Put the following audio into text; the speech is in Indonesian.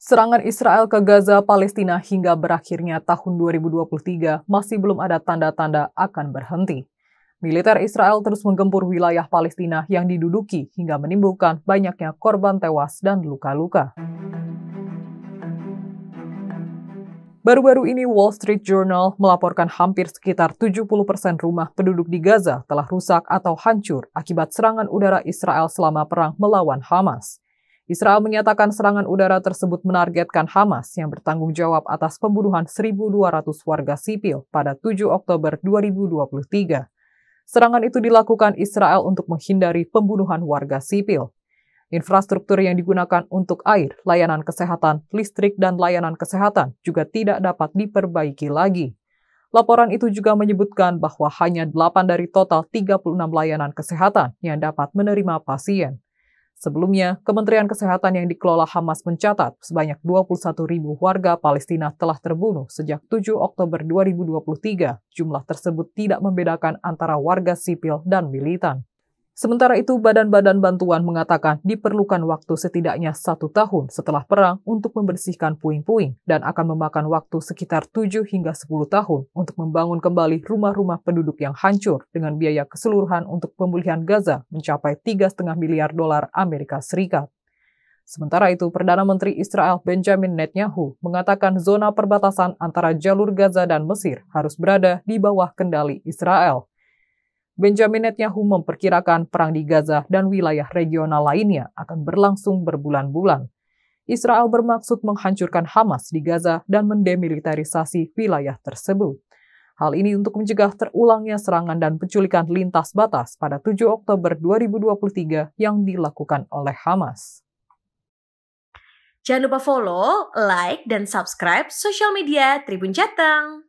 Serangan Israel ke Gaza, Palestina hingga berakhirnya tahun 2023 masih belum ada tanda-tanda akan berhenti. Militer Israel terus menggempur wilayah Palestina yang diduduki hingga menimbulkan banyaknya korban tewas dan luka-luka. Baru-baru ini Wall Street Journal melaporkan hampir sekitar 70 rumah penduduk di Gaza telah rusak atau hancur akibat serangan udara Israel selama perang melawan Hamas. Israel menyatakan serangan udara tersebut menargetkan Hamas yang bertanggung jawab atas pembunuhan 1.200 warga sipil pada 7 Oktober 2023. Serangan itu dilakukan Israel untuk menghindari pembunuhan warga sipil. Infrastruktur yang digunakan untuk air, layanan kesehatan, listrik, dan layanan kesehatan juga tidak dapat diperbaiki lagi. Laporan itu juga menyebutkan bahwa hanya 8 dari total 36 layanan kesehatan yang dapat menerima pasien. Sebelumnya, Kementerian Kesehatan yang dikelola Hamas mencatat sebanyak 21 ribu warga Palestina telah terbunuh sejak 7 Oktober 2023. Jumlah tersebut tidak membedakan antara warga sipil dan militan. Sementara itu, badan-badan bantuan mengatakan diperlukan waktu setidaknya satu tahun setelah perang untuk membersihkan puing-puing dan akan memakan waktu sekitar 7 hingga 10 tahun untuk membangun kembali rumah-rumah penduduk yang hancur dengan biaya keseluruhan untuk pemulihan Gaza mencapai 3,5 miliar dolar Amerika Serikat. Sementara itu, Perdana Menteri Israel Benjamin Netanyahu mengatakan zona perbatasan antara jalur Gaza dan Mesir harus berada di bawah kendali Israel. Benjamin Netanyahu memperkirakan perang di Gaza dan wilayah regional lainnya akan berlangsung berbulan-bulan. Israel bermaksud menghancurkan Hamas di Gaza dan mendemilitarisasi wilayah tersebut. Hal ini untuk mencegah terulangnya serangan dan penculikan lintas batas pada 7 Oktober 2023 yang dilakukan oleh Hamas. Jangan lupa follow, like, dan subscribe sosial media Tribun Jateng.